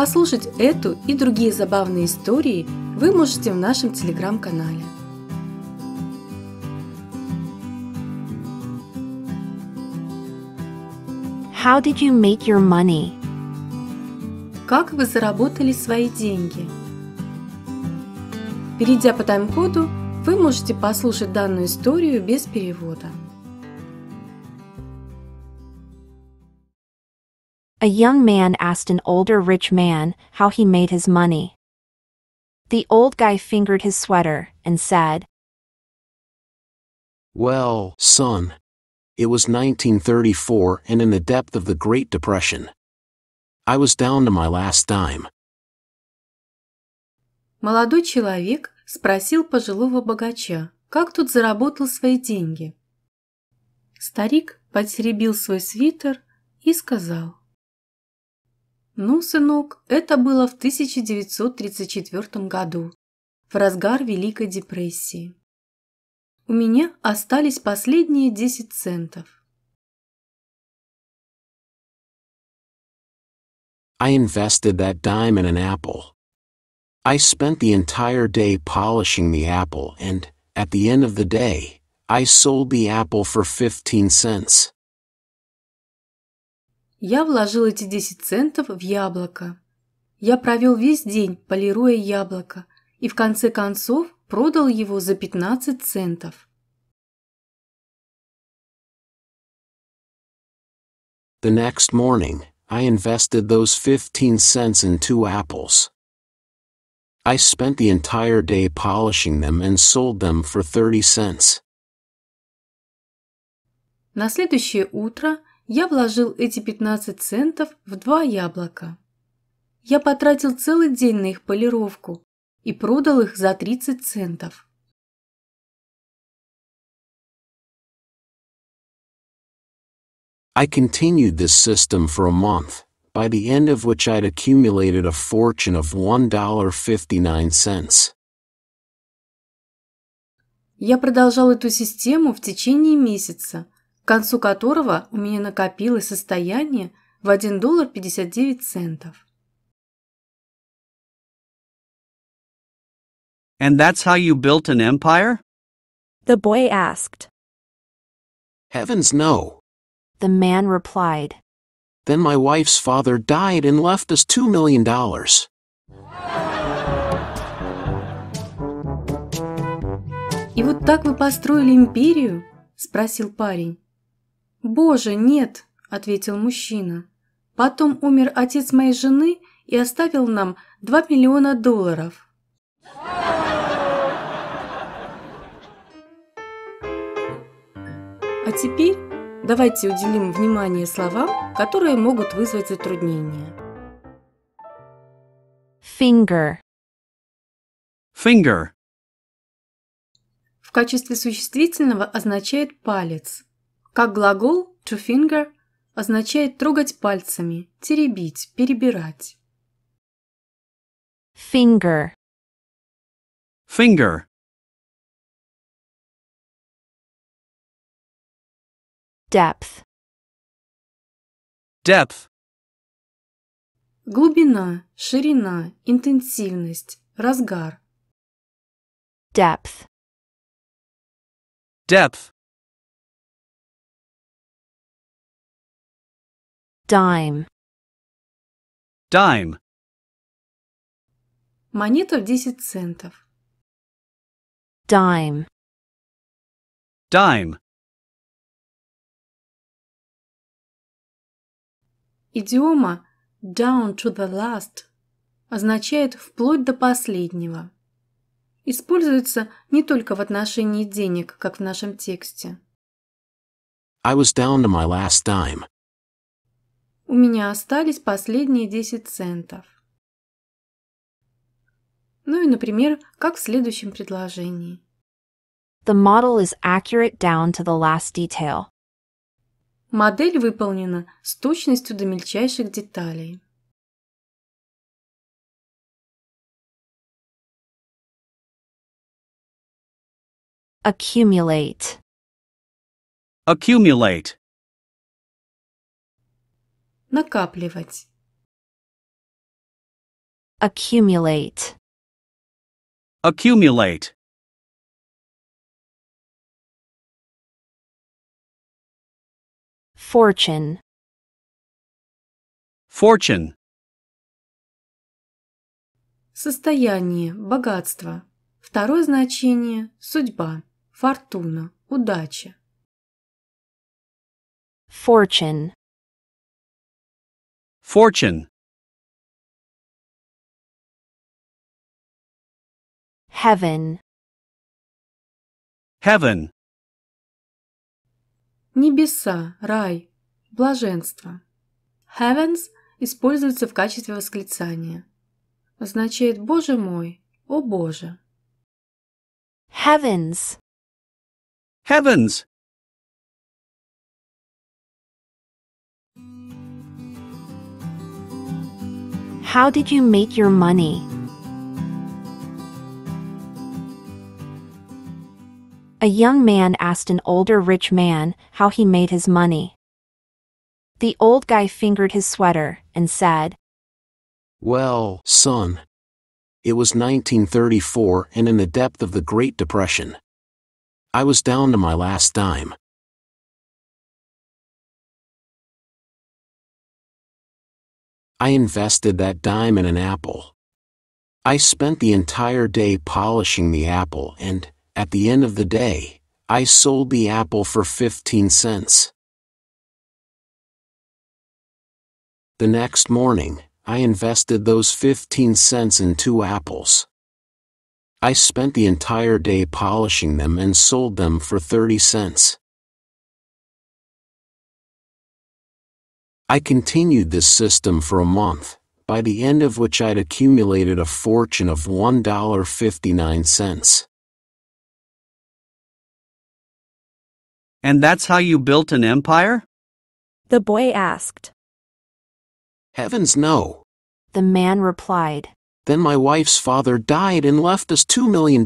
Послушать эту и другие забавные истории вы можете в нашем телеграм-канале. How did you make your money? Как вы заработали свои деньги? Перейдя по тайм-коду, вы можете послушать данную историю без перевода. A young man asked an older rich man how he made his money. The old guy fingered his sweater and said, Well, son, it was 1934 and in the depth of the Great Depression. I was down to my last dime. Молодой человек спросил пожилого богача, как тут заработал свои деньги. Старик подсеребил свой свитер и сказал. Ну, сынок, это было в 1934 году, в разгар Великой депрессии. У меня остались последние 10 центов. I invested that dime in an apple. I spent the entire day polishing the apple and, at the end of the day, I sold the apple for 15 cents. Я вложил эти 10 центов в яблоко. Я провел весь день, полируя яблоко, и в конце концов продал его за 15 центов. The next morning, I invested those 15 cents in two apples. I spent the entire day polishing them and sold them for 30 cents. На следующее утро – я вложил эти 15 центов в два яблока. Я потратил целый день на их полировку и продал их за 30 центов. I continued this system for a month, by the end of which I'd accumulated a fortune of $1.59. Я продолжал эту систему в течение месяца – концу которого у меня накопилось состояние в 1 доллар 59 центов. And that's how you built an empire? The boy asked. Heavens no. The man replied. Then my wife's father died and left us $2 million. И вот так вы построили империю? спросил парень. «Боже, нет!» – ответил мужчина. «Потом умер отец моей жены и оставил нам 2 миллиона долларов». А теперь давайте уделим внимание словам, которые могут вызвать затруднения. Finger. Finger. В качестве существительного означает палец – как глагол to finger означает трогать пальцами, теребить, перебирать. Finger. Finger. Depth. Depth. Глубина, ширина, интенсивность, разгар. Depth. Depth. Dime. Dime. Монета в 10 центов. Dime. Dime. Идиома down to the last означает вплоть до последнего. Используется не только в отношении денег, как в нашем тексте. I was down to my last dime. У меня остались последние 10 центов. Ну и, например, как в следующем предложении. The model is accurate down to the last detail. Модель выполнена с точностью до мельчайших деталей. Accumulate. Accumulate накапливать. Accumulate. Accumulate. Fortune. Fortune. Состояние, богатство. Второе значение – судьба, фортуна, удача. Fortune. Fortune. Heaven. Heaven. Небеса, рай, блаженство. Heavens используется в качестве восклицания. Означает «Боже мой», «О Боже». Heavens. Heavens. How did you make your money? A young man asked an older rich man how he made his money. The old guy fingered his sweater and said, Well, son, it was 1934 and in the depth of the Great Depression. I was down to my last dime. I invested that dime in an apple. I spent the entire day polishing the apple and, at the end of the day, I sold the apple for 15 cents. The next morning, I invested those 15 cents in two apples. I spent the entire day polishing them and sold them for 30 cents. I continued this system for a month, by the end of which I'd accumulated a fortune of $1.59. And that's how you built an empire? The boy asked. Heavens no. The man replied. Then my wife's father died and left us $2 million.